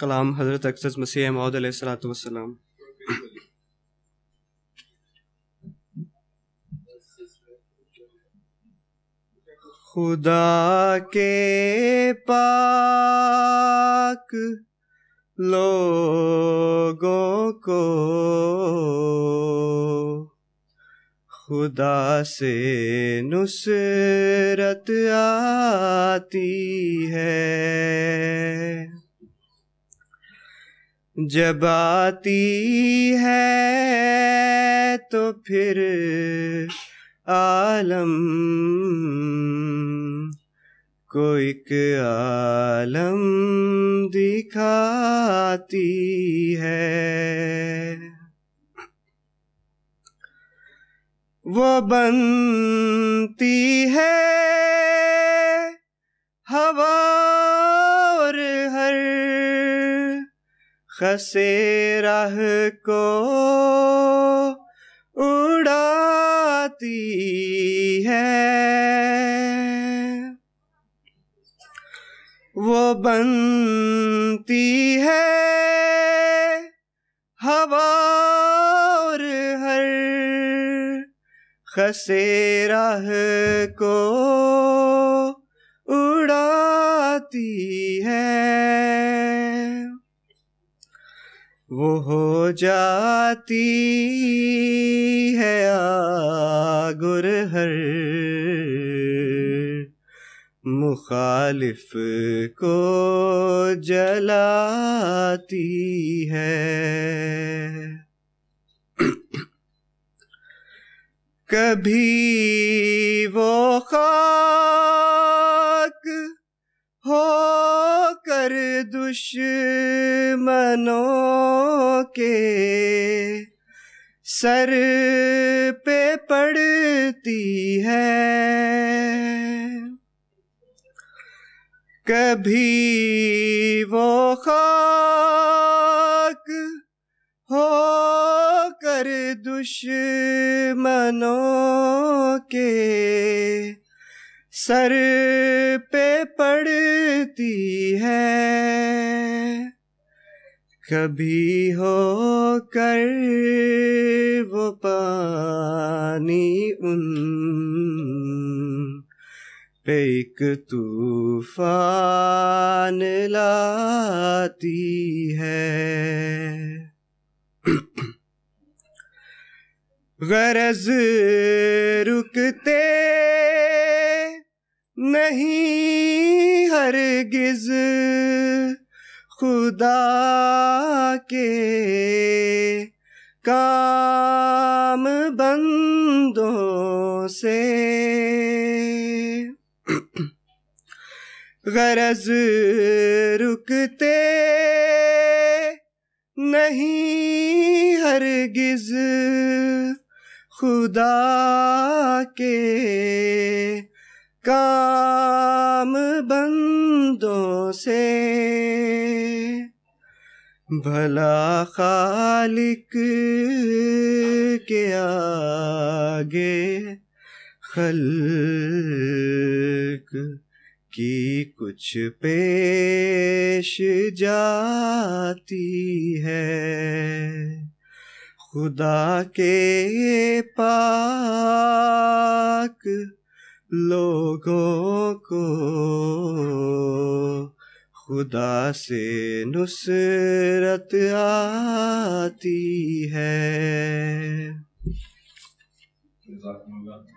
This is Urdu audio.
کلام حضرت اکثر عود علیہ السلاۃ وسلام خدا کے پاک لوگوں کو خدا سے نصرت آتی ہے جب آتی ہے تو پھر عالم ایک عالم دکھاتی ہے وہ بنتی ہے ہوا اور ہر خسے راہ کو اڑاتی ہے وہ بنتی ہے ہوا اور ہر خسے راہ کو اڑاتی ہے وہ ہو جاتی ہے آگر ہر مخالف کو جلاتی ہے کبھی وہ خاک ہو کر دشمنوں کے سر کبھی وہ خاک ہو کر دشمنوں کے سر پہ پڑتی ہے کبھی ہو کر وہ پانی ان ایک طوفان لاتی ہے غرض رکتے نہیں ہرگز خدا کے کام بندوں سے غرض رکتے نہیں ہرگز خدا کے کام بندوں سے بھلا خالق کے آگے خلق کی کچھ پیش جاتی ہے خدا کے پاک لوگوں کو خدا سے نصرت آتی ہے